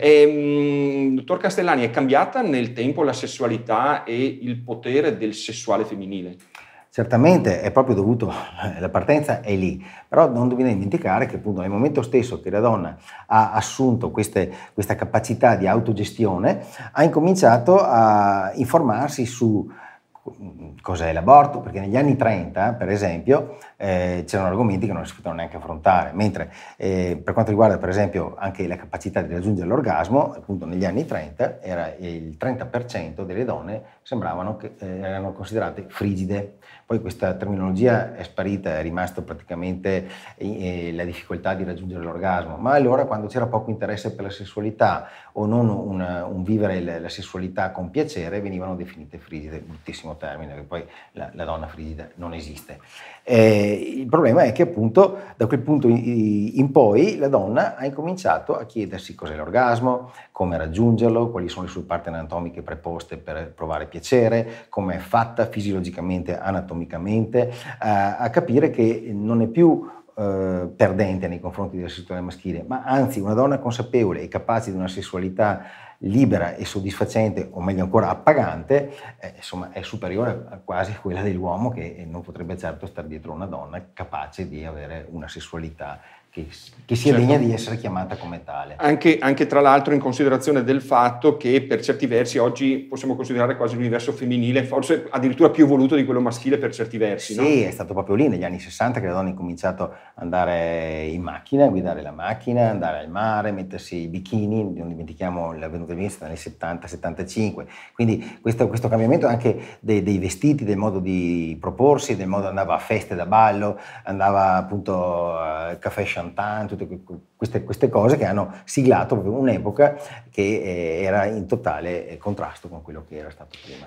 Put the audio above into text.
E, ehm, dottor Castellani, è cambiata nel tempo la sessualità e il potere del sessuale femminile? Certamente è proprio dovuto, la partenza è lì, però non dobbiamo dimenticare che appunto nel momento stesso che la donna ha assunto queste, questa capacità di autogestione, ha incominciato a informarsi su cos'è l'aborto, perché negli anni 30, per esempio, eh, c'erano argomenti che non si potevano neanche affrontare, mentre eh, per quanto riguarda per esempio anche la capacità di raggiungere l'orgasmo, appunto negli anni 30 era il 30% delle donne sembravano che eh, erano considerate frigide. Poi questa terminologia è sparita, è rimasta praticamente eh, eh, la difficoltà di raggiungere l'orgasmo, ma allora quando c'era poco interesse per la sessualità o non un, un vivere la sessualità con piacere venivano definite frigide, bruttissimo termine che poi poi la, la donna frigida non esiste. Eh, il problema è che appunto da quel punto in, in poi la donna ha incominciato a chiedersi cos'è l'orgasmo, come raggiungerlo, quali sono le sue parti anatomiche preposte per provare piacere, come è fatta fisiologicamente, anatomicamente, eh, a capire che non è più eh, perdente nei confronti della sessualità maschile, ma anzi una donna consapevole e capace di una sessualità libera e soddisfacente, o meglio ancora appagante, eh, insomma è superiore a quasi a quella dell'uomo che non potrebbe certo stare dietro una donna capace di avere una sessualità che, che sia certo. degna di essere chiamata come tale. Anche, anche, tra l'altro in considerazione del fatto che per certi versi oggi possiamo considerare quasi l'universo femminile, forse addirittura più evoluto di quello maschile per certi versi. Sì, no? è stato proprio lì negli anni 60 che le donne hanno cominciato ad andare in macchina, guidare la macchina, andare al mare, mettersi i bikini, non dimentichiamo la venuta in vista negli 70-75. Quindi questo, questo, cambiamento anche dei, dei vestiti, del modo di proporsi, del modo andava a feste da ballo, andava appunto al caffè Chanel Chantan, tutte queste, queste, cose che hanno siglato proprio un'epoca che eh, era in totale eh, contrasto con quello che era stato prima.